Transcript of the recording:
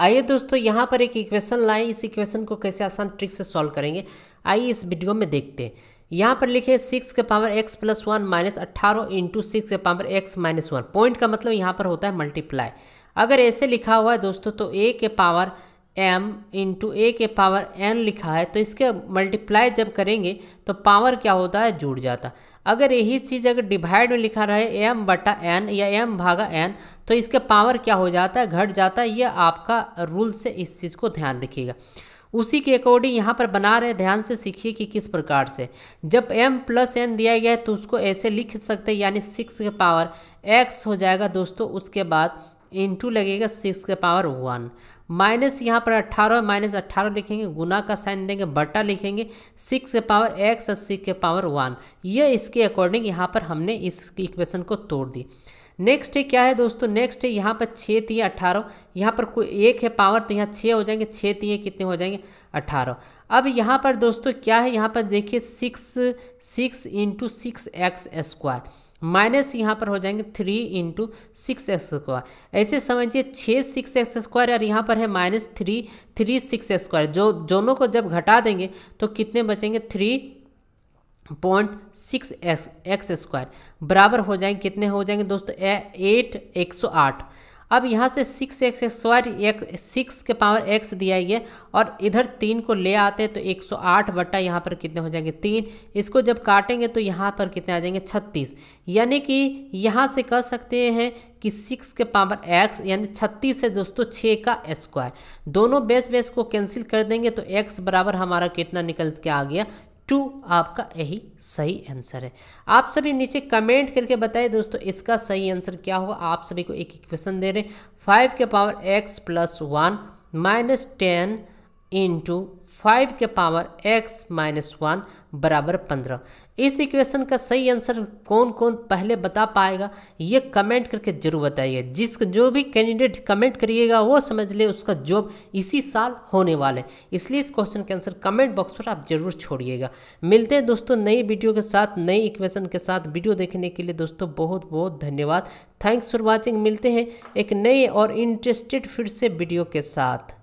आइए दोस्तों यहाँ पर एक इक्वेशन लाए इस इक्वेशन को कैसे आसान ट्रिक से सॉल्व करेंगे आइए इस वीडियो में देखते हैं यहाँ पर लिखे सिक्स के power x plus one minus अट्ठारह इंटू सिक्स के power x minus one point का मतलब यहाँ पर होता है मल्टीप्लाई अगर ऐसे लिखा हुआ है दोस्तों तो ए के पावर एम इंटू ए के पावर एन लिखा है तो इसके मल्टीप्लाई जब करेंगे तो पावर क्या होता है जुड़ जाता अगर यही चीज़ अगर डिवाइड में लिखा रहे एम बटा एन या एम भागा एन तो इसके पावर क्या हो जाता है घट जाता है ये आपका रूल से इस चीज़ को ध्यान रखिएगा उसी के अकॉर्डिंग यहाँ पर बना रहे ध्यान से सीखिए कि किस प्रकार से जब m प्लस एन दिया गया है तो उसको ऐसे लिख सकते हैं यानी सिक्स के पावर x हो जाएगा दोस्तों उसके बाद इंटू लगेगा सिक्स के पावर वन माइनस यहाँ पर अट्ठारह माइनस अट्ठारह लिखेंगे गुना का साइन देंगे बटा लिखेंगे सिक्स के पावर एक्स और सिक्स के पावर वन ये इसके अकॉर्डिंग यहाँ पर हमने इस इक्वेशन को तोड़ दी नेक्स्ट है क्या है दोस्तों नेक्स्ट है यहाँ पर छः तीन अट्ठारह यहाँ पर कोई एक है पावर तो यहाँ छः हो जाएंगे छः तीन कितने हो जाएंगे अट्ठारह अब यहाँ पर दोस्तों क्या है यहाँ पर देखिए six six into six x square minus यहाँ पर हो जाएंगे three into six x square ऐसे समझिए छः सिक्स एक्स स्क्वायर और यहाँ पर है minus three three six square जो दोनों को जब घटा देंगे तो कितने बचेंगे three point six x x square बराबर हो जाएंगे कितने हो जाएंगे दोस्तों एट एक सौ आठ अब यहाँ से सिक्स एक्स स्क्वायर एक सिक्स के पावर एक्स दिया है और इधर तीन को ले आते हैं तो एक सौ आठ बट्टा यहाँ पर कितने हो जाएंगे तीन इसको जब काटेंगे तो यहाँ पर कितने आ जाएंगे छत्तीस यानी कि यहाँ से कह सकते हैं कि सिक्स के पावर एक्स यानी छत्तीस से दोस्तों छः का स्क्वायर दोनों बेस बेस को कैंसिल कर देंगे तो एक्स बराबर हमारा कितना निकल के आ गया टू आपका यही सही आंसर है आप सभी नीचे कमेंट करके बताएं दोस्तों इसका सही आंसर क्या होगा आप सभी को एक इक्वेशन दे रहे हैं फाइव के power x plus one minus ten into five के पावर एक्स माइनस वन बराबर पंद्रह इस इक्वेशन का सही आंसर कौन कौन पहले बता पाएगा ये कमेंट करके जरूर बताइए जिस जो भी कैंडिडेट कमेंट करिएगा वो समझ ले उसका जॉब इसी साल होने वाला है इसलिए इस क्वेश्चन के आंसर कमेंट बॉक्स पर आप जरूर छोड़िएगा मिलते हैं दोस्तों नई वीडियो के साथ नई इक्वेशन के साथ वीडियो देखने के लिए दोस्तों बहुत बहुत धन्यवाद थैंक्स फॉर वॉचिंग मिलते हैं एक नए और इंटरेस्टेड फिर से वीडियो के साथ